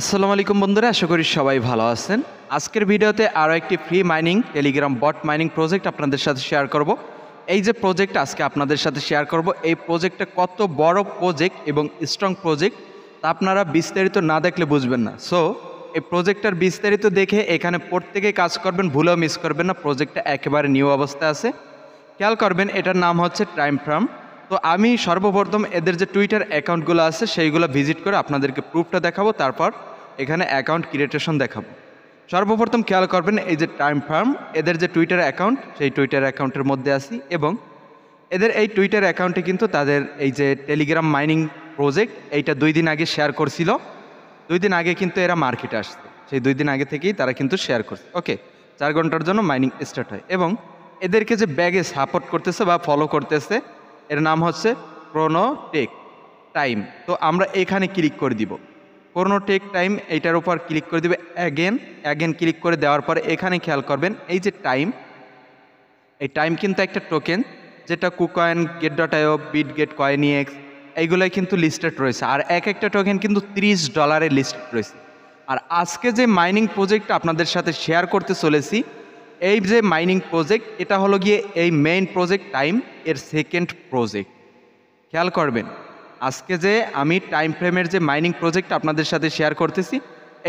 আসসালামু আলাইকুম বন্ধুরা আশা করি সবাই ভালো আছেন আজকের ভিডিওতে আরও একটি free mining Telegram bot mining project আপনাদের সাথে শেয়ার করব এই যে প্রজেক্ট আজকে আপনাদের সাথে শেয়ার করব এই প্রজেক্টটা কত বড় প্রজেক্ট এবং স্ট্রং প্রজেক্ট তা আপনারা বিস্তারিত না দেখলে বুঝবেন না সো এই প্রজেক্টটার বিস্তারিত দেখে এখানে প্রত্যেকে কাজ করবেন ভুলেও মিস করবেন না প্রজেক্টটা একেবারে নিউ অবস্থায় আছে খেয়াল করবেন এটার নাম হচ্ছে টাইম ফ্রাম তো আমি সর্বপ্রথম এদের যে টুইটার অ্যাকাউন্টগুলো আছে সেইগুলো ভিজিট করে আপনাদেরকে প্রুফটা দেখাবো তারপর এখানে অ্যাকাউন্ট ক্রিয়েটেশন দেখাবো সর্বপ্রথম খেয়াল করবেন এই যে টাইম ফার্ম এদের যে টুইটার অ্যাকাউন্ট সেই টুইটার অ্যাকাউন্টের মধ্যে আসি এবং এদের এই টুইটার অ্যাকাউন্টে কিন্তু তাদের এই যে টেলিগ্রাম মাইনিং প্রজেক্ট এইটা দুই দিন আগে শেয়ার করছিল দুই দিন আগে কিন্তু এরা মার্কেটে আসছে সেই দুই দিন আগে থেকেই তারা কিন্তু শেয়ার করছে ওকে চার ঘন্টার জন্য মাইনিং স্টার্ট হয় এবং এদেরকে যে ব্যাগে সাপোর্ট করতেছে বা ফলো করতেছে এর নাম হচ্ছে ক্রোনোটেক টাইম তো আমরা এখানে ক্লিক করে দিব ক্রোনোটেক টাইম এইটার উপর ক্লিক করে দিব অ্যাগেন অ্যাগেন ক্লিক করে দেওয়ার পরে এখানে খেয়াল করবেন এই যে টাইম এই টাইম কিন্তু একটা টোকেন যেটা KuCoin gate dot IO Bitget CoinEx এইগুলোই কিন্তু লিস্টেড রয়েছে আর এক একটা টোকেন কিন্তু 30 ডলারে লিস্টেড রয়েছে আর আজকে যে মাইনিং প্রজেক্ট আপনাদের সাথে শেয়ার করতে চলেছি এই যে মাইনিং প্রজেক্ট এটা হলো গিয়ে এই মেইন প্রজেক্ট টাইম এর সেকেন্ড প্রজেক্ট খেয়াল করবেন আজকে যে আমি টাইম ফ্রেমের যে মাইনিং প্রজেক্ট আপনাদের সাথে শেয়ার করতেছি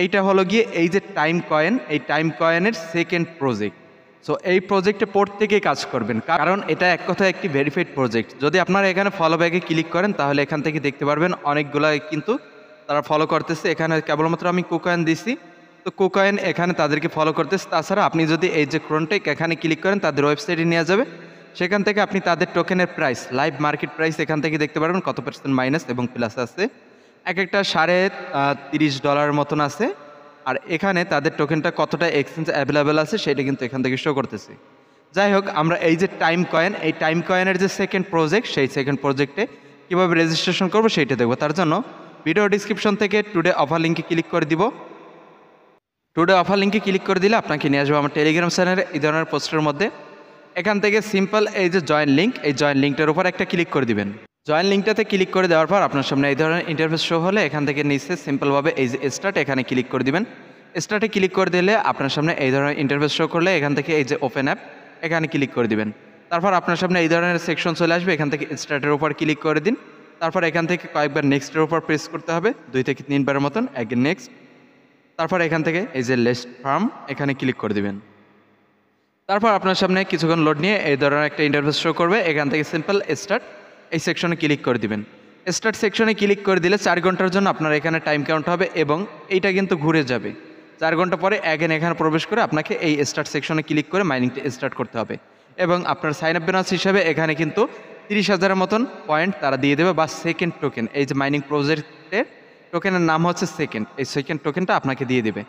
এইটা হলো গিয়ে এই যে টাইম কয়েন এই টাইম কয়েনের সেকেন্ড প্রজেক্ট সো এই প্রজেক্টে প্রত্যেকেই কাজ করবেন কারণ এটা এক কথা একটি ভেরিফাইড প্রজেক্ট যদি আপনারা এখানে ফলো ব্যাগে ক্লিক করেন তাহলে এখান থেকে দেখতে পারবেন অনেকগুলো কিন্তু তারা ফলো করতেছে এখানে কেবলমাত্র আমি কুকয়েন দিছি তো কোকায়েন এখানে তাদেরকে ফলো করতেছে তাছাড়া আপনি যদি এই যে ক্রনটেক এখানে ক্লিক করেন তাদের ওয়েবসাইটে নিয়ে যাবে সেখান থেকে আপনি তাদের টোকেনের প্রাইস লাইভ মার্কেট প্রাইস এখান থেকে দেখতে পারবেন কত পার্সেন্ট মাইনাস এবং প্লাস আছে এক একটা সাড়ে তিরিশ ডলার মতন আছে আর এখানে তাদের টোকেনটা কতটা এক্সচেঞ্জ অ্যাভেলেবেল আছে সেটা কিন্তু এখান থেকে শো করতেছে যাই হোক আমরা এই যে টাইম কয়েন এই টাইম কয়েনের যে সেকেন্ড প্রজেক্ট সেই সেকেন্ড প্রজেক্টে কীভাবে রেজিস্ট্রেশন করবো সেইটা দেখবো তার জন্য ভিডিও ডিসক্রিপশন থেকে টুডে অফার লিঙ্কে ক্লিক করে দিব টুডে অফার লিঙ্কে ক্লিক করে দিলে আপনাকে নিয়ে আসবে আমার টেলিগ্রাম চ্যানেলে এই ধরনের পোস্টের মধ্যে এখান থেকে সিম্পল এই যে জয়েন লিঙ্ক এই জয়েন লিঙ্কটার উপর একটা ক্লিক করে দিবেন জয়েন লিঙ্কটাতে ক্লিক করে দেওয়ার পর আপনার সামনে এই ধরনের ইন্টারফেস শো হলে এখান থেকে নিচে সিম্পলভাবে এই যে স্টার্ট এখানে ক্লিক করে দিবেন স্টার্টে ক্লিক করে দিলে আপনার সামনে এই ধরনের ইন্টারফেস শো করলে এখান থেকে এই যে ওপেন অ্যাপ এখানে ক্লিক করে দিবেন তারপর আপনার সামনে এই ধরনের সেকশন চলে আসবে এখান থেকে স্টার্টের উপর ক্লিক করে দিন তারপর এখান থেকে কয়েকবার নেক্সটের উপর প্রেস করতে হবে দুই থেকে তিনবারের মতন একদিন নেক্সট তারপর এখান থেকে এই যে লেস্ট ফার্ম এখানে ক্লিক করে দিবেন তারপর আপনার সামনে কিছুক্ষণ লোড নিয়ে এই ধরনের একটা ইন্টারফেস শো করবে এখান থেকে সিম্পল স্টার্ট এই সেকশনে ক্লিক করে দিবেন স্টার্ট সেকশনে ক্লিক করে দিলে চার ঘন্টার জন্য আপনার এখানে টাইম কাউন্ট হবে এবং এইটা কিন্তু ঘুরে যাবে চার ঘন্টা পরে অ্যাগেন এখানে প্রবেশ করে আপনাকে এই স্টার্ট সেকশনে ক্লিক করে মাইনিংটা স্টার্ট করতে হবে এবং আপনার সাইন আপ ব্যানার্স হিসাবে এখানে কিন্তু তিরিশ হাজারের মতন পয়েন্ট তারা দিয়ে দেবে বা সেকেন্ড টোকেন এই যে মাইনিং প্রজেক্টের টোকেনের নাম হচ্ছে সেকেন্ড এই সেকেন্ড টোকেনটা আপনাকে দিয়ে দেবে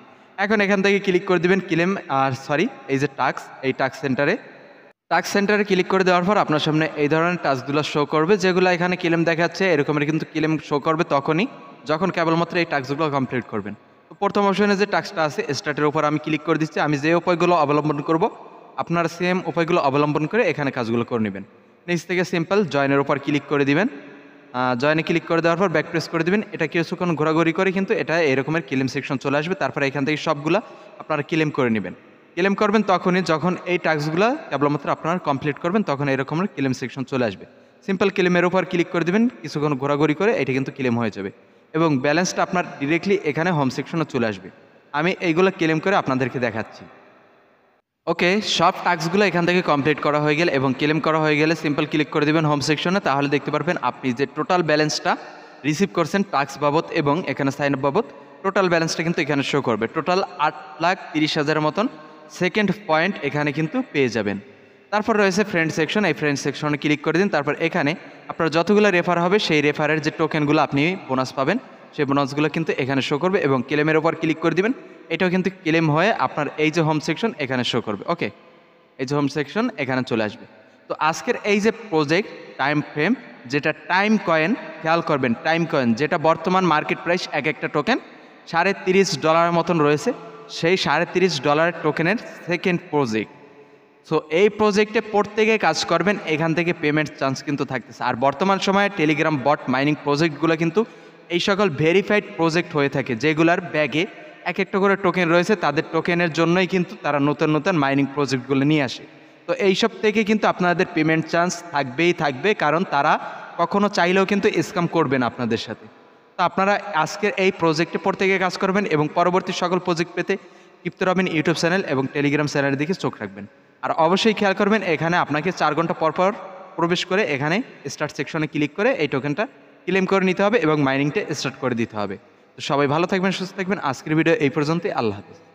এখন এখান থেকে ক্লিক করে দেবেন ক্লেম আর সরি এই যে টাক্স এই টাক্স সেন্টারে টাক্স সেন্টারে ক্লিক করে দেওয়ার পর আপনার সামনে এই ধরনের টাক্সগুলো শো করবে যেগুলো এখানে ক্লেম দেখাচ্ছে এরকমের কিন্তু ক্লেম শো করবে তখনই যখন কেবলমাত্র এই টাক্সগুলো কমপ্লিট করবেন তো প্রথম অপশনে যে টাক্সটা আছে স্টার্টের উপর আমি ক্লিক করে দিচ্ছি আমি যে উপায়গুলো অবলম্বন করব আপনার সেম উপায়গুলো অবলম্বন করে এখানে কাজগুলো করে নেবেন নিচ থেকে সিম্পল জয়েনের উপর ক্লিক করে দিবেন জয়েনে ক্লিক করে দেওয়ার পর ব্যাক প্রেস করে দেবেন এটা কিছুক্ষণ ঘোরাঘুরি করে কিন্তু এটা এরকমের ক্লেম সেকশন চলে আসবে তারপরে এখান থেকে সবগুলো আপনারা ক্লেম করে নেবেন ক্লেম করবেন তখনই যখন এই টাস্কগুলো কেবলমাত্র আপনারা কমপ্লিট করবেন তখন এরকমের ক্লেম সেকশন চলে আসবে সিম্পল ক্লেমের উপর ক্লিক করে দেবেন কিছুক্ষণ ঘোরাঘুরি করে এটা কিন্তু ক্লেম হয়ে যাবে এবং ব্যালেন্সটা আপনার ডিরেক্টলি এখানে হোম সেকশনে চলে আসবে আমি এইগুলো ক্লেম করে আপনাদেরকে দেখাচ্ছি ওকে সব টাস্কগুলো এখান থেকে কমপ্লিট করা হয়ে গেলে এবং ক্লেম করা হয়ে গেলে সিম্পল ক্লিক করে দেবেন হোম সেকশনে তাহলে দেখতে পারবেন আপনি যে টোটাল ব্যালেন্সটা রিসিভ করছেন টাক্স বাবদ এবং এখানে সাইন আপ বাবদ টোটাল ব্যালেন্সটা কিন্তু এখানে শো করবে টোটাল আট লাখ তিরিশ হাজারের মতন সেকেন্ড পয়েন্ট এখানে কিন্তু পেয়ে যাবেন তারপর রয়েছে ফ্রেন্ড সেকশন এই ফ্রেন্ড সেকশনে ক্লিক করে দিন তারপর এখানে আপনার যতগুলো রেফার হবে সেই রেফারের যে টোকেনগুলো আপনি বোনাস পাবেন সেই বোনাসগুলো কিন্তু এখানে শো করবে এবং ক্লেমের ওপর ক্লিক করে দিবেন এটাও কিন্তু ক্লেম হয়ে আপনার এই যে হোম সেকশন এখানে শো করবে ওকে এই যে হোম সেকশন এখানে চলে আসবে তো আজকের এই যে প্রজেক্ট টাইম ফ্রেম যেটা টাইম কয়েন খেয়াল করবেন টাইম কয়েন যেটা বর্তমান মার্কেট প্রাইস এক একটা টোকেন সাড়ে তিরিশ ডলারের মতন রয়েছে সেই সাড়ে তিরিশ ডলারের টোকেনের সেকেন্ড প্রজেক্ট সো এই প্রজেক্টে প্রত্যেকে কাজ করবেন এখান থেকে পেমেন্ট চান্স কিন্তু থাকতেছে আর বর্তমান সময়ে টেলিগ্রাম বট মাইনিং প্রজেক্টগুলো কিন্তু এই সকল ভেরিফাইড প্রজেক্ট হয়ে থাকে যেগুলার ব্যাগে এক একটা করে টোকেন রয়েছে তাদের টোকেনের জন্যই কিন্তু তারা নতুন নতুন মাইনিং প্রজেক্টগুলো নিয়ে আসে তো এইসব থেকে কিন্তু আপনাদের পেমেন্ট চান্স থাকবেই থাকবে কারণ তারা কখনো চাইলেও কিন্তু স্কাম করবে না আপনাদের সাথে তো আপনারা আজকের এই প্রজেক্টে থেকে কাজ করবেন এবং পরবর্তী সকল প্রজেক্ট পেতে কিপ্ত রবেন ইউটিউব চ্যানেল এবং টেলিগ্রাম চ্যানেলের দিকে চোখ রাখবেন আর অবশ্যই খেয়াল করবেন এখানে আপনাকে চার ঘন্টা পরপর প্রবেশ করে এখানে স্টার্ট সেকশনে ক্লিক করে এই টোকেনটা ক্লেম করে নিতে হবে এবং মাইনিংটা স্টার্ট করে দিতে হবে সবাই ভালো থাকবেন সুস্থ থাকবেন আজকের ভিডিও এই পর্যন্তই আল্লাহ হাফিজ